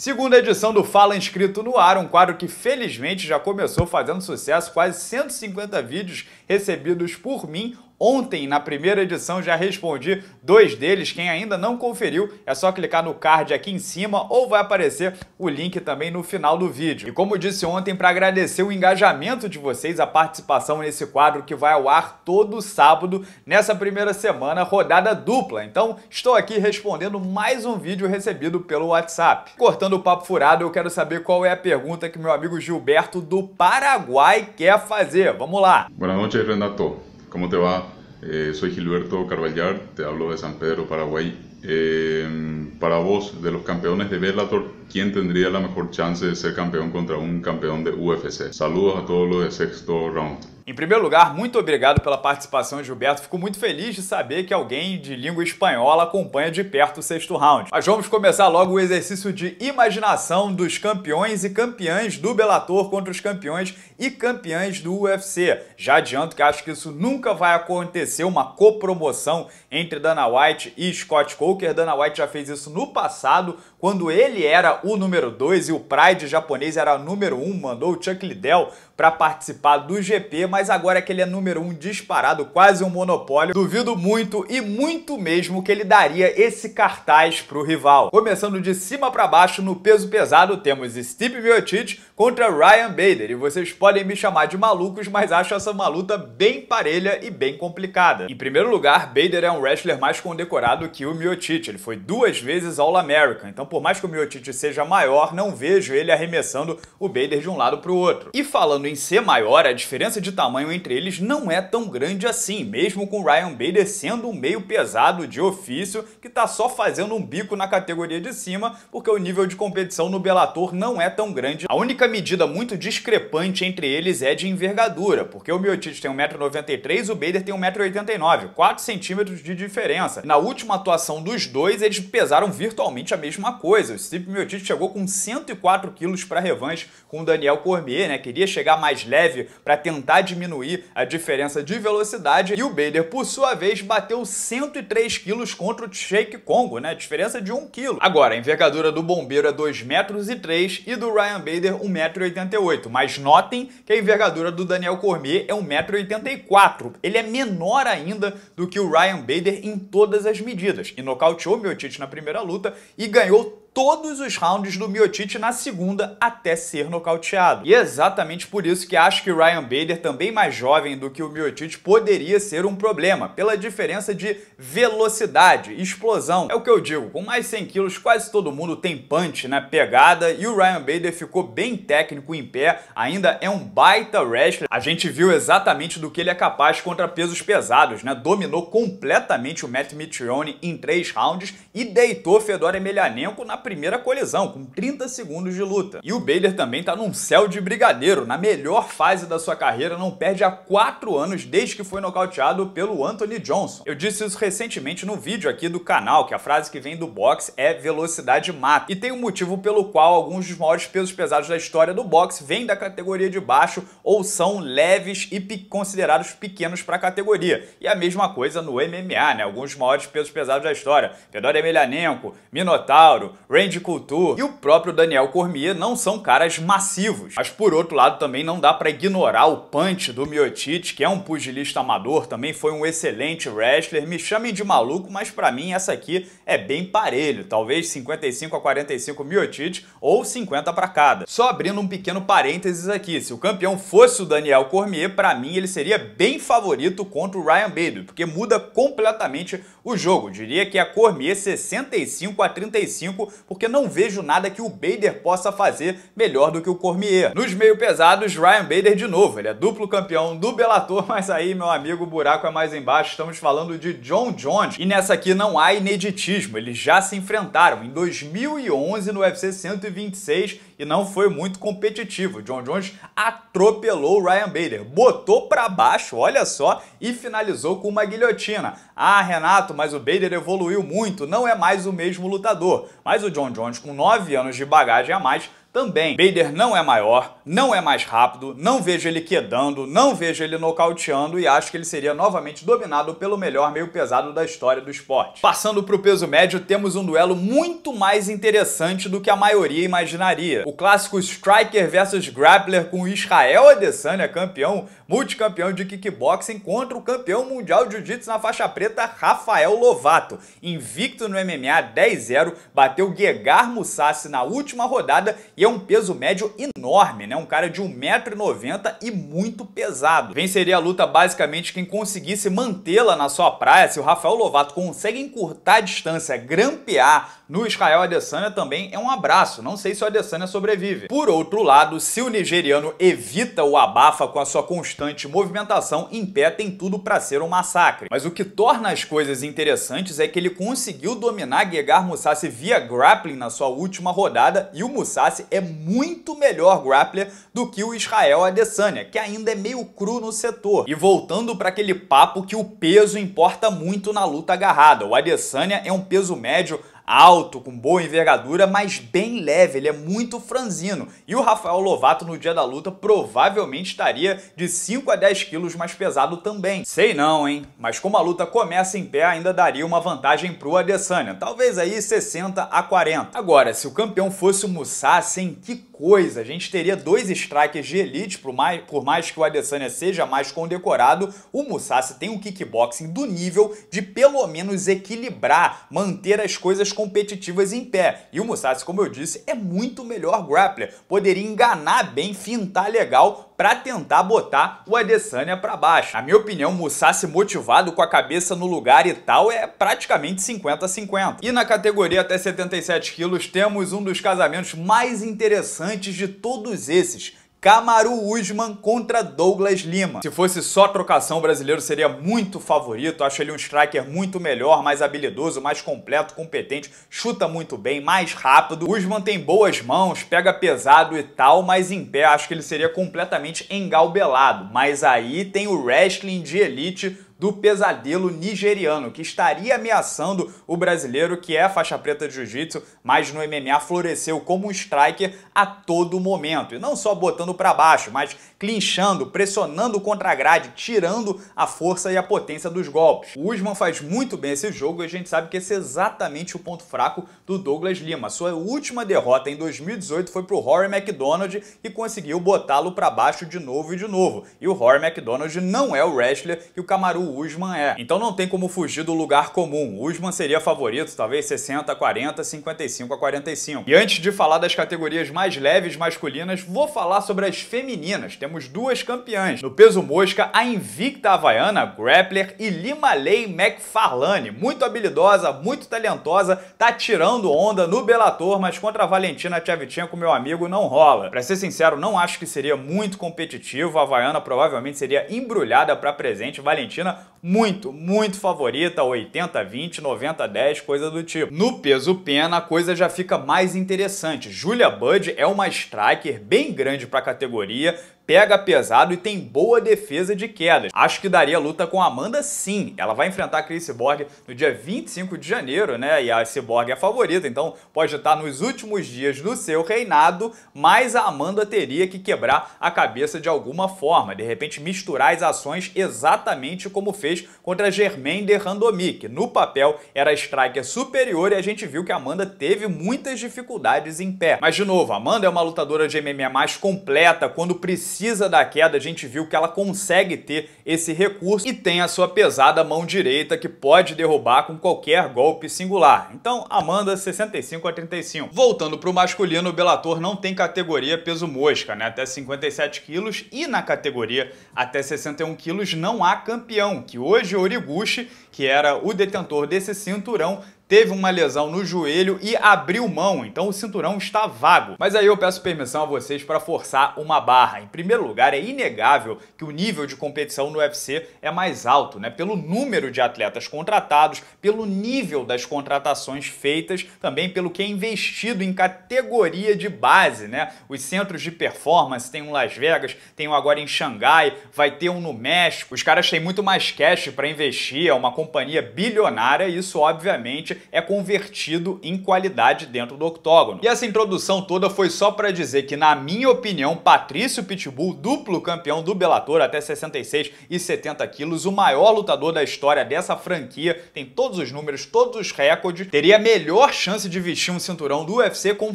Segunda edição do Fala Inscrito no Ar, um quadro que felizmente já começou fazendo sucesso, quase 150 vídeos recebidos por mim Ontem, na primeira edição, já respondi dois deles. Quem ainda não conferiu, é só clicar no card aqui em cima ou vai aparecer o link também no final do vídeo. E como disse ontem, para agradecer o engajamento de vocês, a participação nesse quadro que vai ao ar todo sábado, nessa primeira semana, rodada dupla. Então, estou aqui respondendo mais um vídeo recebido pelo WhatsApp. Cortando o papo furado, eu quero saber qual é a pergunta que meu amigo Gilberto do Paraguai quer fazer. Vamos lá. Boa noite, Renato. ¿Cómo te va? Eh, soy Gilberto Carballar, te hablo de San Pedro, Paraguay. Em, para vos, de los campeones de Bellator, ¿quién tendría la mejor chance de ser campeón contra un campeón de UFC? Saludos a todos los de sexto round. Em primeiro lugar, muito obrigado pela participação, Gilberto. Fico muito feliz de saber que alguém de língua espanhola acompanha de perto o sexto round. Mas vamos começar logo o exercício de imaginação dos campeões e campeãs do Bellator contra os campeões e campeãs do UFC. Já adianto que acho que isso nunca vai acontecer, uma copromoção entre Dana White e Scott Coker. Dana White já fez isso no passado quando ele era o número 2 e o Pride japonês era o número 1, um, mandou o Chuck Liddell para participar do GP, mas agora é que ele é número 1 um disparado, quase um monopólio, duvido muito e muito mesmo que ele daria esse cartaz pro rival. Começando de cima para baixo, no peso pesado, temos Steve Miocic contra Ryan Bader, e vocês podem me chamar de malucos, mas acho essa uma luta bem parelha e bem complicada. Em primeiro lugar, Bader é um wrestler mais condecorado que o Miocic, ele foi duas vezes All American, então por mais que o Miotite seja maior, não vejo ele arremessando o Bader de um lado para o outro. E falando em ser maior, a diferença de tamanho entre eles não é tão grande assim, mesmo com o Ryan Bader sendo um meio pesado de ofício que está só fazendo um bico na categoria de cima, porque o nível de competição no Bellator não é tão grande. A única medida muito discrepante entre eles é de envergadura, porque o Miotite tem 1,93m, o Bader tem 1,89m, 4 centímetros de diferença. Na última atuação dos dois, eles pesaram virtualmente a mesma coisa, o Steve Miocic chegou com 104 quilos para revanche com o Daniel Cormier, né? Queria chegar mais leve para tentar diminuir a diferença de velocidade. E o Bader, por sua vez, bateu 103 quilos contra o Shake Congo, né? Diferença de 1 quilo. Agora, a envergadura do bombeiro é 2 metros e três e do Ryan Bader 1,88m. Mas notem que a envergadura do Daniel Cormier é 1,84m. Ele é menor ainda do que o Ryan Bader em todas as medidas. E nocauteou Miocic na primeira luta e ganhou Valeu! todos os rounds do Miotite na segunda até ser nocauteado. E é exatamente por isso que acho que Ryan Bader, também mais jovem do que o Miotite, poderia ser um problema, pela diferença de velocidade, explosão. É o que eu digo, com mais 100 quilos quase todo mundo tem punch, né, pegada, e o Ryan Bader ficou bem técnico em pé, ainda é um baita wrestler. A gente viu exatamente do que ele é capaz contra pesos pesados, né, dominou completamente o Matt Mitrione em três rounds e deitou Fedor Emelianenko na primeira colisão, com 30 segundos de luta. E o Baylor também está num céu de brigadeiro, na melhor fase da sua carreira, não perde há 4 anos desde que foi nocauteado pelo Anthony Johnson. Eu disse isso recentemente no vídeo aqui do canal, que a frase que vem do boxe é velocidade mata. E tem um motivo pelo qual alguns dos maiores pesos pesados da história do boxe vêm da categoria de baixo ou são leves e considerados pequenos para a categoria. E a mesma coisa no MMA, né? Alguns dos maiores pesos pesados da história. Fedor Emelianenko, Minotauro, Randy Couture e o próprio Daniel Cormier não são caras massivos. Mas por outro lado também não dá para ignorar o punch do Miocic, que é um pugilista amador, também foi um excelente wrestler. Me chamem de maluco, mas para mim essa aqui é bem parelho, talvez 55 a 45 Miocic ou 50 para cada. Só abrindo um pequeno parênteses aqui, se o campeão fosse o Daniel Cormier, para mim ele seria bem favorito contra o Ryan Bader, porque muda completamente o jogo. diria que a Cormier 65 a 35 porque não vejo nada que o Bader possa fazer melhor do que o Cormier. Nos meio pesados, Ryan Bader de novo. Ele é duplo campeão do Bellator, mas aí, meu amigo, o buraco é mais embaixo. Estamos falando de John Jones. E nessa aqui não há ineditismo. Eles já se enfrentaram em 2011 no UFC 126 e não foi muito competitivo. John Jones atropelou o Ryan Bader, botou para baixo, olha só, e finalizou com uma guilhotina. Ah, Renato, mas o Bader evoluiu muito, não é mais o mesmo lutador. Mas o John Jones, com 9 anos de bagagem a mais, também. Bader não é maior, não é mais rápido, não vejo ele quedando, não vejo ele nocauteando e acho que ele seria novamente dominado pelo melhor meio pesado da história do esporte. Passando para o peso médio, temos um duelo muito mais interessante do que a maioria imaginaria. O clássico striker versus grappler com Israel Adesanya, campeão, multicampeão de kickboxing, contra o campeão mundial de jiu-jitsu na faixa preta, Rafael Lovato. Invicto no MMA 10-0, bateu Gegar Mussassi na última rodada e é um peso médio enorme, né? Um cara de 1,90m e muito pesado. Venceria a luta basicamente quem conseguisse mantê-la na sua praia. Se o Rafael Lovato consegue encurtar a distância, grampear no Israel Adesanya também é um abraço. Não sei se o Adesanya sobrevive. Por outro lado, se o nigeriano evita o abafa com a sua constante movimentação, em pé tem tudo para ser um massacre. Mas o que torna as coisas interessantes é que ele conseguiu dominar Gegar Musashi via grappling na sua última rodada e o Musashi é muito melhor grappler do que o Israel Adesanya, que ainda é meio cru no setor. E voltando para aquele papo que o peso importa muito na luta agarrada, o Adesanya é um peso médio alto, com boa envergadura, mas bem leve, ele é muito franzino. E o Rafael Lovato no dia da luta provavelmente estaria de 5 a 10 quilos mais pesado também. Sei não, hein? Mas como a luta começa em pé, ainda daria uma vantagem pro Adesanya, talvez aí 60 a 40. Agora, se o campeão fosse o Musashi, que coisa, a gente teria dois strikers de elite, por mais, por mais que o Adesanya seja mais condecorado, o Musashi tem um kickboxing do nível de pelo menos equilibrar, manter as coisas competitivas em pé. E o Musashi, como eu disse, é muito melhor grappler. Poderia enganar bem, fintar legal para tentar botar o Adesanya para baixo. Na minha opinião, Musashi motivado com a cabeça no lugar e tal é praticamente 50-50. E na categoria até 77 quilos temos um dos casamentos mais interessantes de todos esses Camaru Usman contra Douglas Lima. Se fosse só trocação, o brasileiro seria muito favorito. Acho ele um striker muito melhor, mais habilidoso, mais completo, competente, chuta muito bem, mais rápido. Usman tem boas mãos, pega pesado e tal, mas em pé acho que ele seria completamente engalbelado. Mas aí tem o wrestling de elite do pesadelo nigeriano, que estaria ameaçando o brasileiro, que é faixa preta de jiu-jitsu, mas no MMA floresceu como um striker a todo momento. E não só botando para baixo, mas clinchando, pressionando contra a grade, tirando a força e a potência dos golpes. O Usman faz muito bem esse jogo e a gente sabe que esse é exatamente o ponto fraco do Douglas Lima. Sua última derrota em 2018 foi para o Rory McDonald e conseguiu botá-lo para baixo de novo e de novo. E o Rory McDonald não é o wrestler que o Camaru Usman é. Então não tem como fugir do lugar comum. O Usman seria favorito, talvez 60 a 40, 55 a 45. E antes de falar das categorias mais leves masculinas, vou falar sobre as femininas. Temos duas campeãs. No peso mosca, a invicta havaiana grappler e Lima Lei McFarlane, muito habilidosa, muito talentosa, tá tirando onda no Bellator, mas contra a Valentina Tchevchenko, meu amigo, não rola. Para ser sincero, não acho que seria muito competitivo. A havaiana provavelmente seria embrulhada para presente. Valentina muito, muito favorita, 80, 20, 90, 10, coisa do tipo. No peso pena, a coisa já fica mais interessante. Julia Budd é uma striker bem grande para a categoria, pega pesado e tem boa defesa de quedas. Acho que daria luta com a Amanda sim. Ela vai enfrentar a Chris Cyborg no dia 25 de janeiro, né? E a Cyborg é a favorita, então pode estar nos últimos dias do seu reinado, mas a Amanda teria que quebrar a cabeça de alguma forma, de repente misturar as ações exatamente como fez contra Germaine de Randomi, que no papel era striker superior e a gente viu que a Amanda teve muitas dificuldades em pé. Mas de novo, a Amanda é uma lutadora de MMA mais completa quando precisa precisa da queda, a gente viu que ela consegue ter esse recurso e tem a sua pesada mão direita que pode derrubar com qualquer golpe singular. Então, Amanda 65 a 35. Voltando para o masculino, o Bellator não tem categoria peso mosca, né? Até 57 quilos e na categoria até 61 quilos não há campeão, que hoje Origuchi, que era o detentor desse cinturão, teve uma lesão no joelho e abriu mão, então o cinturão está vago. Mas aí eu peço permissão a vocês para forçar uma barra. Em primeiro lugar, é inegável que o nível de competição no UFC é mais alto, né? Pelo número de atletas contratados, pelo nível das contratações feitas, também pelo que é investido em categoria de base, né? Os centros de performance, tem um Las Vegas, tem um agora em Xangai, vai ter um no México. Os caras têm muito mais cash para investir, é uma companhia bilionária e isso obviamente é convertido em qualidade dentro do octógono. E essa introdução toda foi só para dizer que, na minha opinião, Patrício Pitbull, duplo campeão do Bellator até 66 e 70 quilos, o maior lutador da história dessa franquia, tem todos os números, todos os recordes, teria a melhor chance de vestir um cinturão do UFC com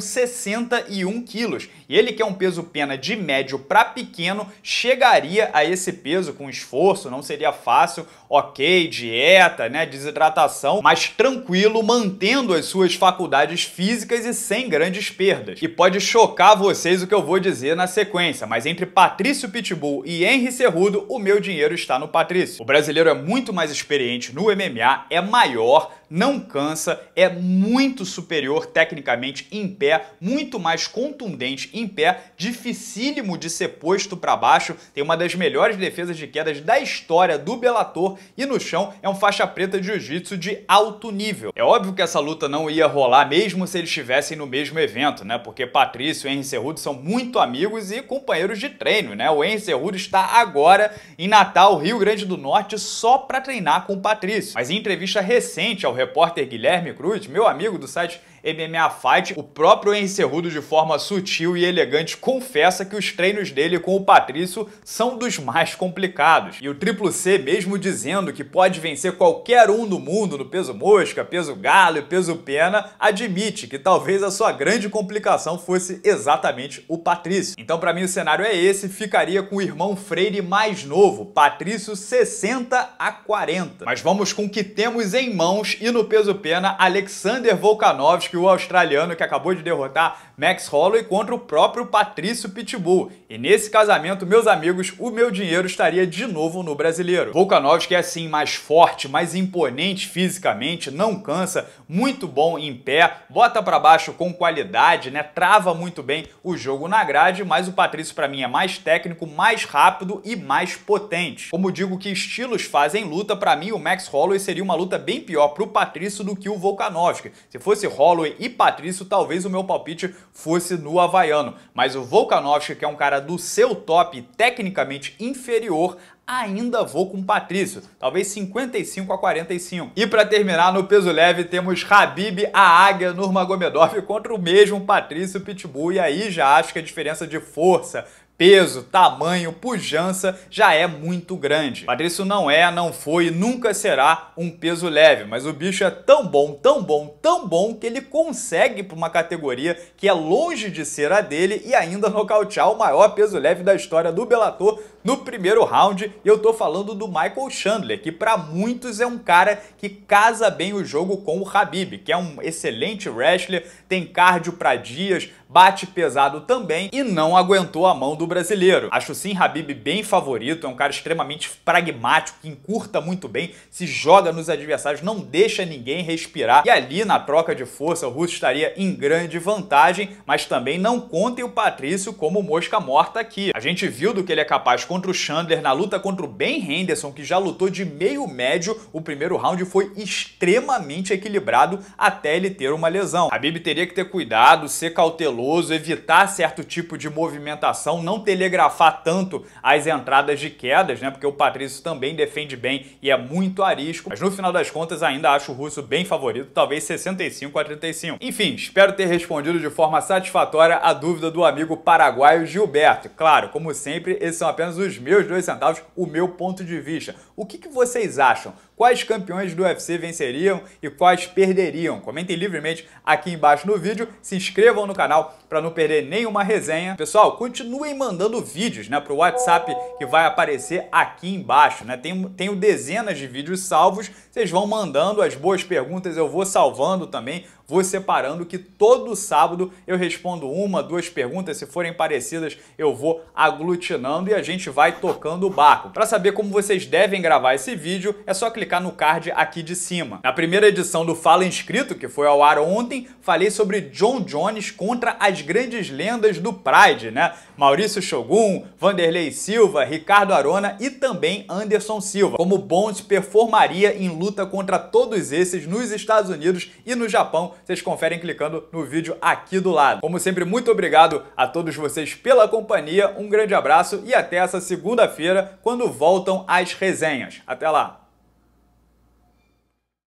61 quilos. E ele que é um peso pena de médio para pequeno, chegaria a esse peso com esforço, não seria fácil, ok, dieta, né, desidratação, mas tranquilo tranquilo mantendo as suas faculdades físicas e sem grandes perdas. E pode chocar vocês o que eu vou dizer na sequência, mas entre Patrício Pitbull e Henry Cerrudo, o meu dinheiro está no Patrício. O brasileiro é muito mais experiente no MMA, é maior, não cansa, é muito superior tecnicamente em pé, muito mais contundente em pé, dificílimo de ser posto para baixo, tem uma das melhores defesas de quedas da história do Bellator e no chão é um faixa preta de jiu-jitsu de alto nível. É óbvio que essa luta não ia rolar mesmo se eles estivessem no mesmo evento, né? Porque Patrício e Henry Cerrudo são muito amigos e companheiros de treino, né? O Henry Cerrudo está agora em Natal, Rio Grande do Norte, só para treinar com o Patrício. Mas em entrevista recente ao repórter Guilherme Cruz, meu amigo do site MMA Fight, o próprio Encerrudo, de forma sutil e elegante, confessa que os treinos dele com o Patrício são dos mais complicados. E o Triplo C, mesmo dizendo que pode vencer qualquer um do mundo no peso mosca, peso galo e peso pena, admite que talvez a sua grande complicação fosse exatamente o Patrício. Então, para mim, o cenário é esse, ficaria com o irmão Freire mais novo, Patrício 60 a 40. Mas vamos com o que temos em mãos e no peso pena, Alexander Volkanovski que o australiano que acabou de derrotar Max Holloway contra o próprio Patrício Pitbull. E nesse casamento, meus amigos, o meu dinheiro estaria de novo no brasileiro. Volkanovski é assim mais forte, mais imponente fisicamente, não cansa, muito bom em pé, bota para baixo com qualidade, né? Trava muito bem o jogo na grade, mas o Patrício para mim é mais técnico, mais rápido e mais potente. Como digo que estilos fazem luta, para mim o Max Holloway seria uma luta bem pior pro Patrício do que o Volkanovski. Se fosse Holloway e Patrício, talvez o meu palpite fosse no Havaiano. Mas o Volkanovski, que é um cara do seu top, tecnicamente inferior, ainda vou com Patrício, talvez 55 a 45. E para terminar no peso leve temos Habib a Águia Nurmagomedov contra o mesmo Patrício Pitbull e aí já acho que a diferença de força, peso, tamanho, pujança já é muito grande. Patrício não é, não foi e nunca será um peso leve, mas o bicho é tão bom, tão bom, tão bom que ele consegue para uma categoria que é longe de ser a dele e ainda nocautear o maior peso leve da história do Bellator no primeiro round. E eu tô falando do Michael Chandler, que para muitos é um cara que casa bem o jogo com o Habib, que é um excelente wrestler, tem cardio para dias, bate pesado também e não aguentou a mão do do brasileiro. Acho sim Habib bem favorito, é um cara extremamente pragmático, que encurta muito bem, se joga nos adversários, não deixa ninguém respirar. E ali na troca de força, o Russo estaria em grande vantagem, mas também não contem o Patrício como mosca morta aqui. A gente viu do que ele é capaz contra o Chandler na luta contra o Ben Henderson, que já lutou de meio médio. O primeiro round foi extremamente equilibrado até ele ter uma lesão. Habib teria que ter cuidado, ser cauteloso, evitar certo tipo de movimentação, não não telegrafar tanto as entradas de quedas, né? Porque o Patrício também defende bem e é muito arisco. Mas no final das contas, ainda acho o Russo bem favorito, talvez 65 a 35. Enfim, espero ter respondido de forma satisfatória a dúvida do amigo paraguaio Gilberto. Claro, como sempre, esses são apenas os meus dois centavos, o meu ponto de vista. O que, que vocês acham? Quais campeões do UFC venceriam e quais perderiam? Comentem livremente aqui embaixo no vídeo, se inscrevam no canal para não perder nenhuma resenha. Pessoal, continuem mandando mandando vídeos né, para o WhatsApp que vai aparecer aqui embaixo. Né? Tenho, tenho dezenas de vídeos salvos, vocês vão mandando as boas perguntas, eu vou salvando também vou separando que todo sábado eu respondo uma, duas perguntas, se forem parecidas eu vou aglutinando e a gente vai tocando o barco. Para saber como vocês devem gravar esse vídeo, é só clicar no card aqui de cima. Na primeira edição do Fala Inscrito, que foi ao ar ontem, falei sobre John Jones contra as grandes lendas do Pride, né? Maurício Shogun, Vanderlei Silva, Ricardo Arona e também Anderson Silva. Como Bond performaria em luta contra todos esses nos Estados Unidos e no Japão vocês conferem clicando no vídeo aqui do lado. Como sempre, muito obrigado a todos vocês pela companhia, um grande abraço e até essa segunda-feira, quando voltam as resenhas. Até lá!